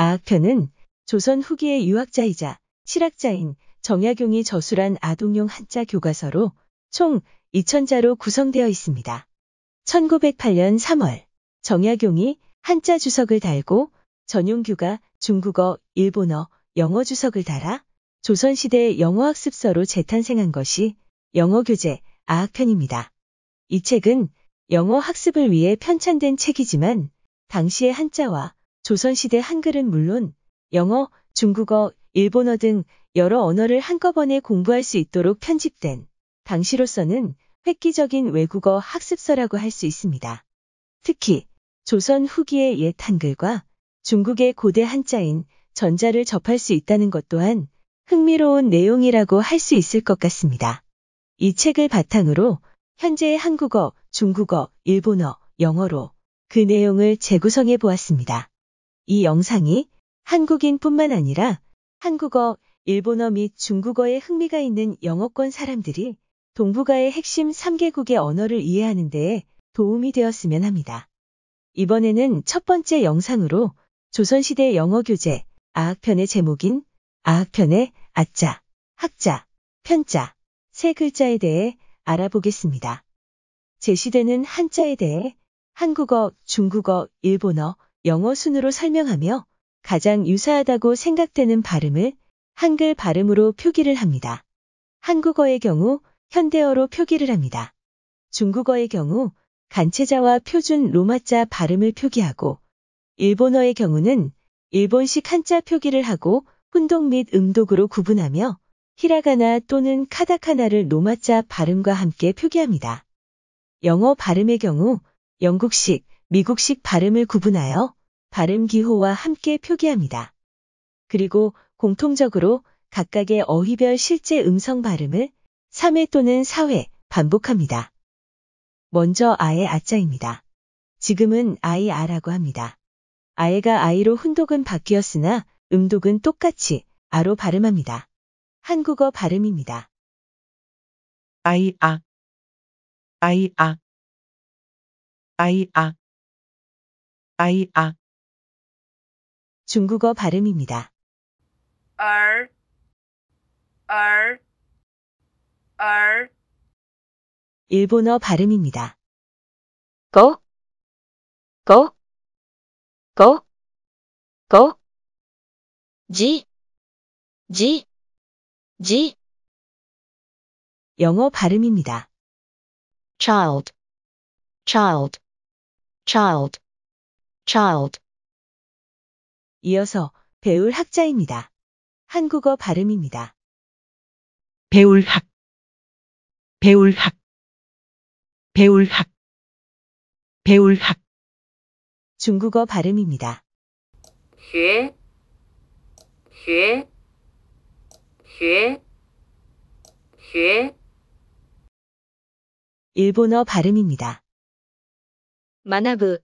아학편은 조선 후기의 유학자이자 실학자인 정약용이 저술한 아동용 한자 교과서로 총2 0 0 0자로 구성되어 있습니다. 1908년 3월 정약용이 한자 주석을 달고 전용규가 중국어, 일본어, 영어 주석을 달아 조선시대 영어학습서로 재탄생한 것이 영어교재 아학편입니다. 이 책은 영어 학습을 위해 편찬된 책이지만 당시의 한자와 조선시대 한글은 물론 영어, 중국어, 일본어 등 여러 언어를 한꺼번에 공부할 수 있도록 편집된 당시로서는 획기적인 외국어 학습서라고 할 수 있습니다. 특히 조선 후기의 옛 한글과 중국의 고대 한자인 전자를 접할 수 있다는 것 또한 흥미로운 내용이라고 할 수 있을 것 같습니다. 이 책을 바탕으로 현재의 한국어, 중국어, 일본어, 영어로 그 내용을 재구성해 보았습니다. 이 영상이 한국인뿐만 아니라 한국어, 일본어 및 중국어에 흥미가 있는 영어권 사람들이 동북아의 핵심 3개국의 언어를 이해하는 데에 도움이 되었으면 합니다. 이번에는 첫 번째 영상으로 조선시대 영어 교재 아학편의 제목인 아학편의 아자, 학자, 편자 세 글자에 대해 알아보겠습니다. 제시되는 한자에 대해 한국어, 중국어, 일본어, 영어 순으로 설명하며 가장 유사하다고 생각되는 발음을 한글 발음으로 표기를 합니다. 한국어의 경우 현대어로 표기를 합니다. 중국어의 경우 간체자와 표준 로마자 발음을 표기하고 일본어의 경우는 일본식 한자 표기를 하고 혼동 및 음독으로 구분하며 히라가나 또는 카다카나를 로마자 발음과 함께 표기합니다. 영어 발음의 경우 영국식, 미국식 발음을 구분하여 발음 기호와 함께 표기합니다. 그리고 공통적으로 각각의 어휘별 실제 음성 발음을 3회 또는 4회 반복합니다. 먼저 아의 아자입니다. 지금은 아이 아라고 합니다. 아예가 아이로 훈독은 바뀌었으나 음독은 똑같이 아로 발음합니다. 한국어 발음입니다. 아이 아 아이 아 아이 아 아이아 중국어 발음입니다. 얼, 얼, 얼 일본어 발음입니다. 고, 고, 고, 고 지, 지, 지 영어 발음입니다. child, child, child child. 이어서 배울 학자입니다. 한국어 발음입니다. 배울 학, 배울 학, 배울 학, 배울 학. 중국어 발음입니다. 学,学,学,学. 일본어 발음입니다. 마나브,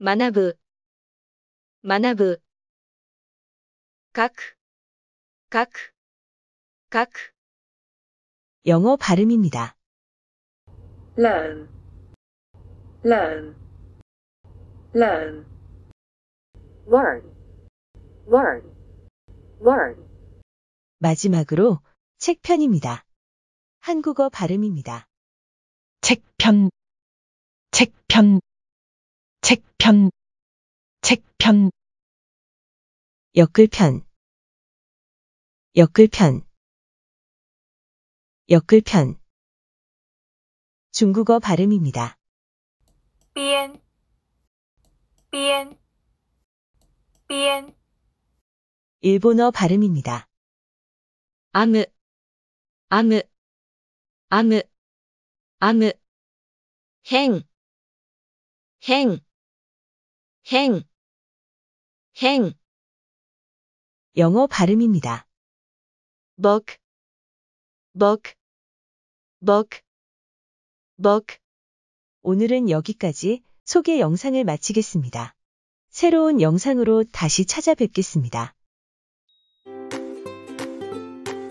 学ぶ学ぶ書く書く書く 영어 발음입니다. learn learn learn learn learn learn 마지막으로 책편입니다. 한국어 발음입니다. 책편 책편 책편 책편 역글편 역글편 역글편 중국어 발음입니다. 비엔 비 일본어 발음입니다. 아무 아무 아무 아무 행행 행, 행. 영어 발음입니다. book, book, book, book. 오늘은 여기까지 소개 영상을 마치겠습니다. 새로운 영상으로 다시 찾아뵙겠습니다.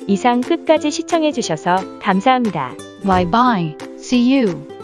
이상 끝까지 시청해주셔서 감사합니다. Bye bye. See you.